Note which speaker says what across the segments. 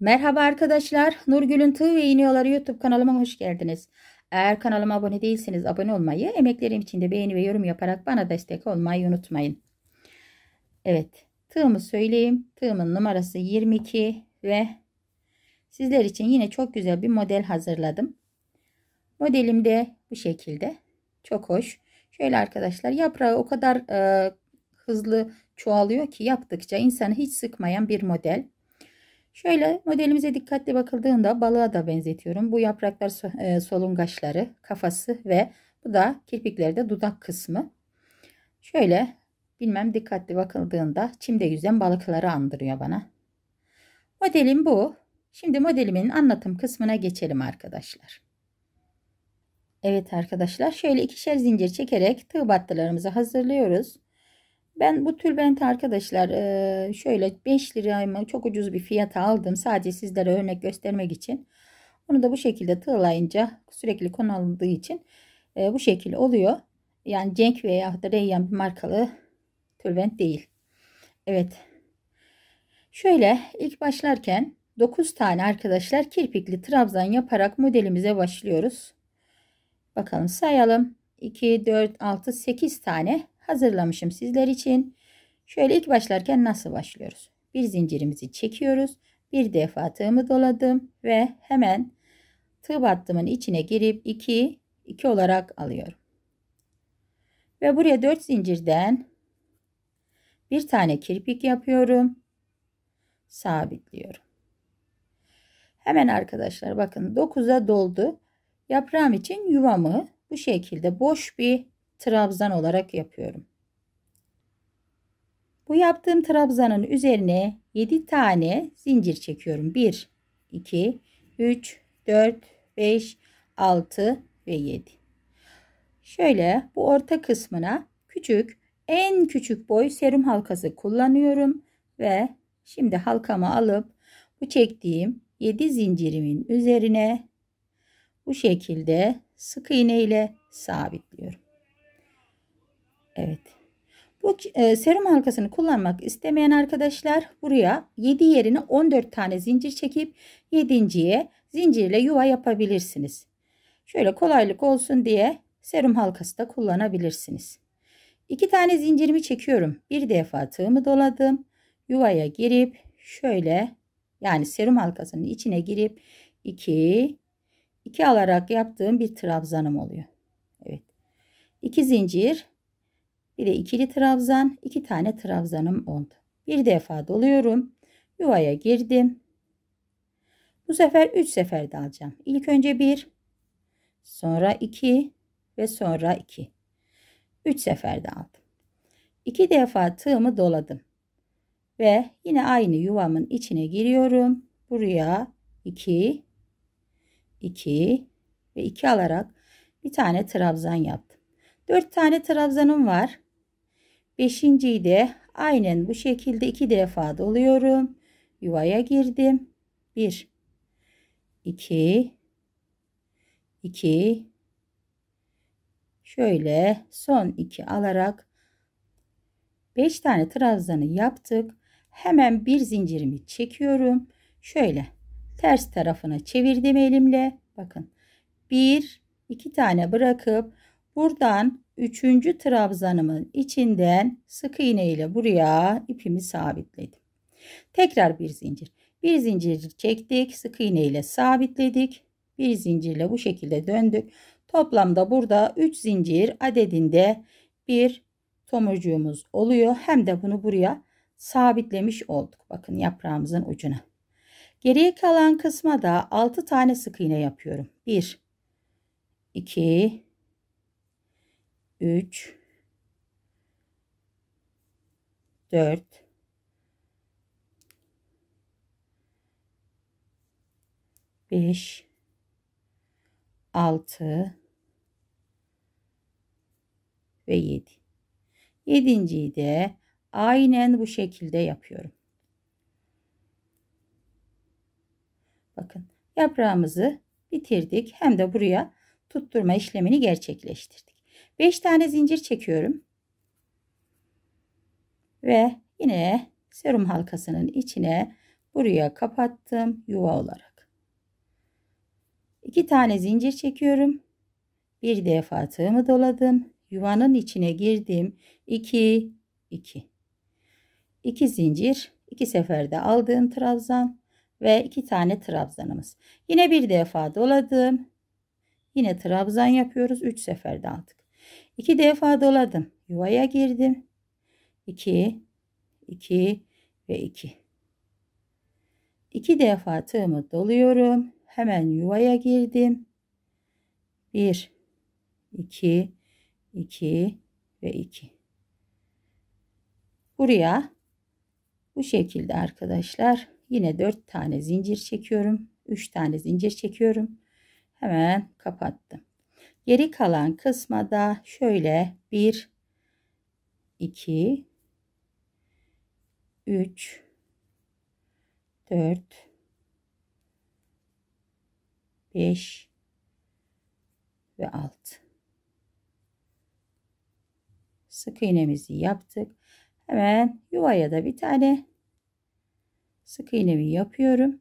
Speaker 1: Merhaba arkadaşlar. Nurgül'ün Tığ ve İğniyorları YouTube kanalıma hoş geldiniz. Eğer kanalıma abone değilseniz abone olmayı, emeklerim için de beğeni ve yorum yaparak bana destek olmayı unutmayın. Evet, tığımı söyleyeyim. Tığımın numarası 22 ve sizler için yine çok güzel bir model hazırladım. Modelim de bu şekilde. Çok hoş. Şöyle arkadaşlar yaprağı o kadar e, hızlı çoğalıyor ki yaptıkça insanı hiç sıkmayan bir model. Şöyle modelimize dikkatli bakıldığında balığa da benzetiyorum. Bu yapraklar e, solungaçları, kafası ve bu da kirpiklerde dudak kısmı. Şöyle bilmem dikkatli bakıldığında çimde yüzen balıkları andırıyor bana. Modelim bu. Şimdi modelimin anlatım kısmına geçelim arkadaşlar. Evet arkadaşlar şöyle ikişer zincir çekerek tığ battılarımızı hazırlıyoruz. Ben bu tülbenti arkadaşlar şöyle 5 liraya çok ucuz bir fiyata aldım. Sadece sizlere örnek göstermek için. Onu da bu şekilde tığlayınca sürekli konulduğu için bu şekilde oluyor. Yani Cenk veya da Reyyan bir markalı tülbent değil. Evet. Şöyle ilk başlarken 9 tane arkadaşlar kirpikli trabzan yaparak modelimize başlıyoruz. Bakalım sayalım. 2, 4, 6, 8 tane hazırlamışım sizler için. Şöyle ilk başlarken nasıl başlıyoruz? Bir zincirimizi çekiyoruz. Bir defa tığımı doladım ve hemen tığ battımın içine girip 2 2 olarak alıyorum. Ve buraya 4 zincirden bir tane kirpik yapıyorum. Sabitliyorum. Hemen arkadaşlar bakın 9'a doldu. Yaprağım için yuvamı bu şekilde boş bir trabzan olarak yapıyorum. Bu yaptığım trabzanın üzerine 7 tane zincir çekiyorum. 1, 2, 3, 4, 5, 6 ve 7. Şöyle bu orta kısmına küçük en küçük boy serum halkası kullanıyorum ve şimdi halkamı alıp bu çektiğim 7 zincirimin üzerine bu şekilde sık iğne ile sabitliyorum. Evet. Bu e, serum halkasını kullanmak istemeyen arkadaşlar buraya 7 yerine 14 tane zincir çekip 7.ye zincirle yuva yapabilirsiniz. Şöyle kolaylık olsun diye serum halkası da kullanabilirsiniz. 2 tane zincirimi çekiyorum. Bir defa tığımı doladım. Yuvaya girip şöyle yani serum halkasının içine girip 2 2 alarak yaptığım bir trabzanım oluyor. Evet. 2 zincir bir de ikili trabzan. iki tane trabzanım oldu. Bir defa doluyorum. Yuvaya girdim. Bu sefer 3 sefer dalacağım. İlk önce 1, sonra 2 ve sonra 2. 3 sefer daldım. 2 defa tığımı doladım. Ve yine aynı yuvamın içine giriyorum. Buraya 2, 2 ve 2 alarak bir tane trabzan yaptım. 4 tane trabzanım var. Beşinciyi de aynen bu şekilde iki defa doluyorum. Yuvaya girdim. Bir, iki, iki. şöyle son iki alarak beş tane trabzanı yaptık. Hemen bir zincirimi çekiyorum. Şöyle ters tarafına çevirdim elimle. Bakın. bir, iki tane bırakıp buradan üçüncü trabzanımın içinden sık iğne ile buraya ipimi sabitledim. Tekrar bir zincir. Bir zincir çektik. Sık iğne ile sabitledik. Bir zincirle bu şekilde döndük. Toplamda burada 3 zincir adedinde bir tomurcuğumuz oluyor. Hem de bunu buraya sabitlemiş olduk. Bakın yaprağımızın ucuna. Geriye kalan kısma da 6 tane sık iğne yapıyorum. 1 2 3 4 5 6 ve 7. Yedinciyi de aynen bu şekilde yapıyorum. Bakın yaprağımızı bitirdik hem de buraya tutturma işlemini gerçekleştirdik. 5 tane zincir çekiyorum. Ve yine serum halkasının içine buraya kapattım yuva olarak. 2 tane zincir çekiyorum. Bir defa tığımı doladım. Yuvanın içine girdim. 2 2 2 zincir, 2 seferde aldığım trabzan ve 2 tane trabzanımız. Yine bir defa doladım. Yine trabzan yapıyoruz. 3 seferde aldık. İki defa doladım. Yuvaya girdim. 2, 2 ve 2. İki defa tığımı doluyorum. Hemen yuvaya girdim. 1, 2, 2 ve 2. Buraya bu şekilde arkadaşlar yine 4 tane zincir çekiyorum. 3 tane zincir çekiyorum. Hemen kapattım. Geri kalan kısma da şöyle 1, 2, 3, 4, 5 ve 6. Sık iğnemizi yaptık. Hemen yuvaya da bir tane sık iğnemi yapıyorum.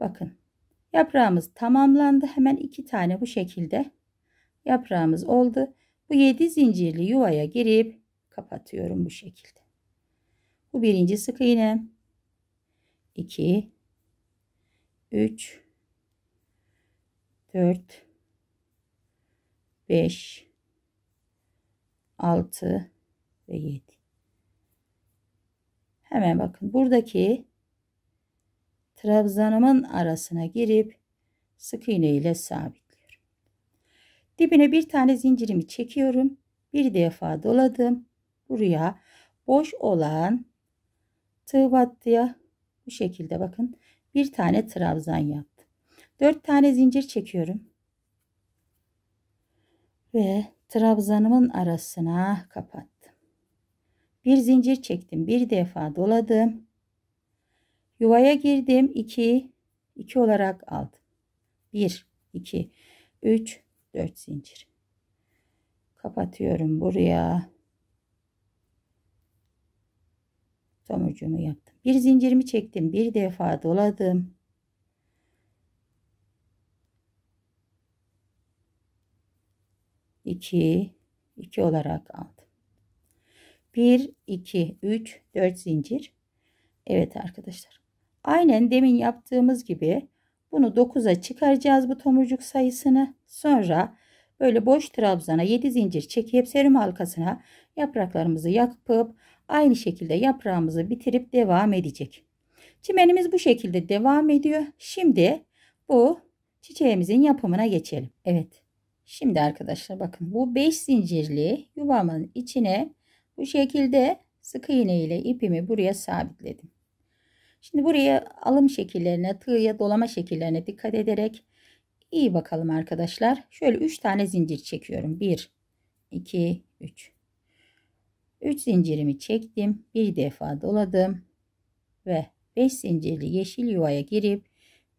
Speaker 1: Bakın yaprağımız tamamlandı. Hemen iki tane bu şekilde yaprağımız oldu. Bu 7 zincirli yuvaya girip kapatıyorum bu şekilde. Bu birinci sık iğnem. 2 3 4 5 6 ve 7 hemen bakın buradaki trabzanımın arasına girip sık iğne ile sabit Dibine bir tane zincirimi çekiyorum. Bir defa doladım. Buraya boş olan tığ battıya bu şekilde bakın bir tane trabzan yaptım. Dört tane zincir çekiyorum. Ve trabzanımın arasına kapattım. Bir zincir çektim. Bir defa doladım. Yuvaya girdim. 2 2 olarak aldım. 1 2 3 4 zincir kapatıyorum buraya tomurcuğumu yaptım bir zincirimi çektim bir defa doladım iki iki olarak aldım bir iki üç dört zincir Evet arkadaşlar aynen demin yaptığımız gibi bunu 9'a çıkaracağız bu tomurcuk sayısını. Sonra böyle boş trabzana 7 zincir çekip serum halkasına yapraklarımızı yakıp aynı şekilde yaprağımızı bitirip devam edecek. Çimenimiz bu şekilde devam ediyor. Şimdi bu çiçeğimizin yapımına geçelim. Evet. Şimdi arkadaşlar bakın bu 5 zincirli yuvamın içine bu şekilde sık iğne ile ipimi buraya sabitledim. Şimdi buraya alım şekillerine, tığya dolama şekillerine dikkat ederek iyi bakalım arkadaşlar. Şöyle 3 tane zincir çekiyorum. 1, 2, 3. 3 zincirimi çektim. Bir defa doladım. Ve 5 zincirli yeşil yuvaya girip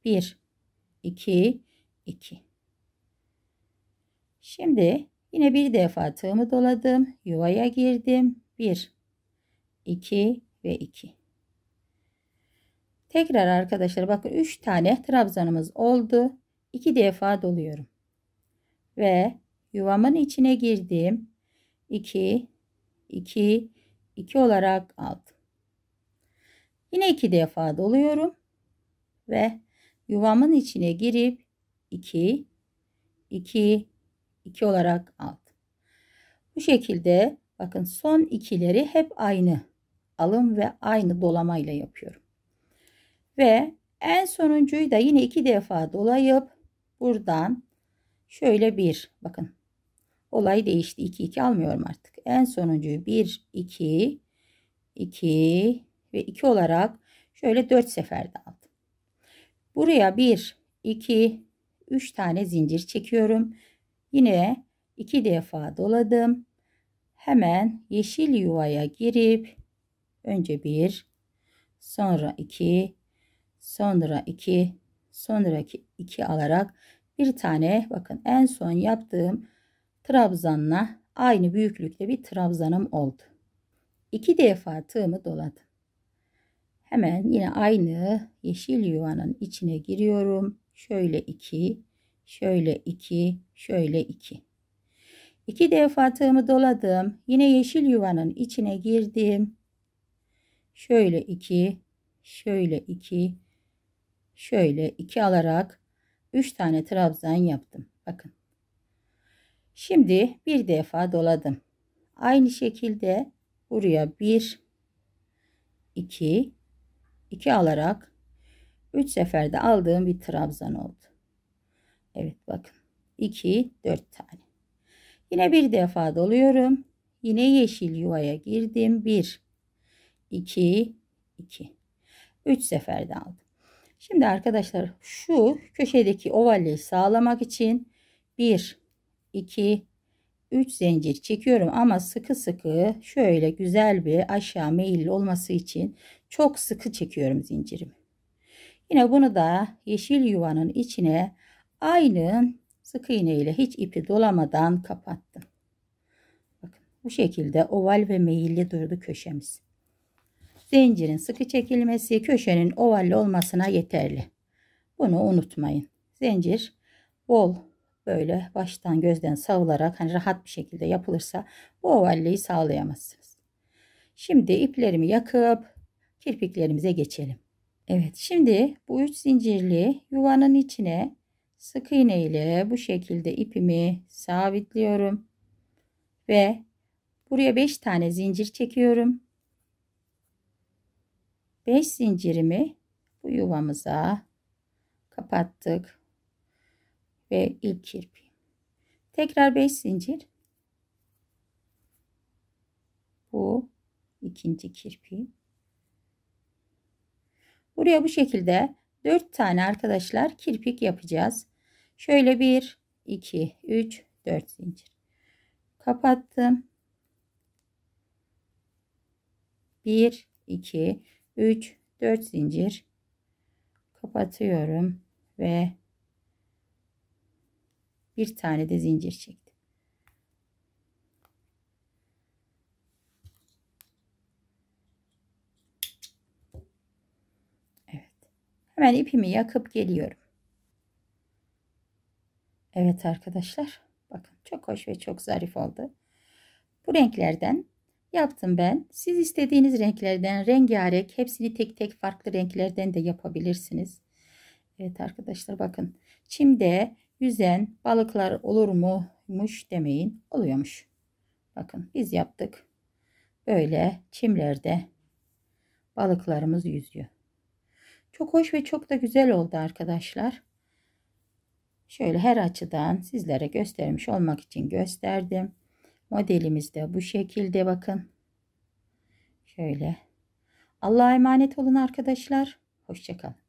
Speaker 1: 1, 2, 2. Şimdi yine bir defa tığımı doladım. Yuvaya girdim. 1, 2 ve 2. Tekrar arkadaşlar bakın 3 tane trabzanımız oldu. 2 defa doluyorum. Ve yuvamın içine girdim. 2 2 2 olarak aldım. Yine 2 defa doluyorum ve yuvamın içine girip 2 2 2 olarak aldım. Bu şekilde bakın son ikileri hep aynı alım ve aynı dolamayla yapıyorum. Ve en sonuncuyu da yine iki defa dolayıp buradan şöyle bir bakın olay değişti 2 2 almıyorum artık. En sonuncuyu 1 2 2 ve 2 olarak şöyle 4 seferde aldım. Buraya 1 2 3 tane zincir çekiyorum. Yine 2 defa doladım. Hemen yeşil yuvaya girip önce 1 sonra 2 sonra 2 sonraki 2 alarak bir tane bakın en son yaptığım trabzanla aynı büyüklükte bir trabzanım oldu. 2 defa tığımı doladım.
Speaker 2: Hemen yine
Speaker 1: aynı yeşil yuvanın içine giriyorum. Şöyle 2, şöyle 2, şöyle 2. 2 defa tığımı doladım. Yine yeşil yuvanın içine girdim. Şöyle 2, şöyle 2, şöyle 2 alarak 3 tane trabzan yaptım. Bakın. Şimdi bir defa doladım. Aynı şekilde buraya 1 2 2 alarak 3 seferde aldığım bir trabzan oldu. Evet bakın. 2 4 tane. Yine bir defa doluyorum. Yine yeşil yuvaya girdim. 1 2 2 3 seferde aldım. Şimdi arkadaşlar şu köşedeki ovalliği sağlamak için 1 2 3 zincir çekiyorum ama sıkı sıkı şöyle güzel bir aşağı meyilli olması için çok sıkı çekiyorum zincirimi. Yine bunu da yeşil yuvanın içine aynı sıkı iğne ile hiç ipi dolamadan kapattım. Bakın bu şekilde oval ve meyilli durdu köşemiz. Zincirin sıkı çekilmesi köşenin ovallı olmasına yeterli. Bunu unutmayın. Zincir bol böyle baştan gözden savularak hani rahat bir şekilde yapılırsa bu ovalliği sağlayamazsınız. Şimdi iplerimi yakıp kirpiklerimize geçelim. Evet şimdi bu üç zincirli yuvanın içine sık iğne ile bu şekilde ipimi sabitliyorum ve buraya 5 tane zincir çekiyorum 5 zincirimi bu yuvamıza kapattık ve ilk kirpi tekrar 5 zincir bu ikinci kirpi buraya bu şekilde 4 tane arkadaşlar kirpik yapacağız şöyle 1 2 3 4 zincir kapattım 1 2 3 4 zincir kapatıyorum ve bir tane de zincir çektim. Evet. Hemen ipimi yakıp geliyorum. Evet arkadaşlar. Bakın çok hoş ve çok zarif oldu. Bu renklerden yaptım ben. Siz istediğiniz renklerden rengarenk hepsini tek tek farklı renklerden de yapabilirsiniz. Evet arkadaşlar bakın. Çimde yüzen balıklar olur muymuş demeyin. Oluyormuş. Bakın biz yaptık. Böyle çimlerde balıklarımız yüzüyor. Çok hoş ve çok da güzel oldu arkadaşlar. Şöyle her açıdan sizlere göstermiş olmak için gösterdim. Modelimizde bu şekilde bakın. Şöyle. Allah'a emanet olun arkadaşlar. Hoşçakalın.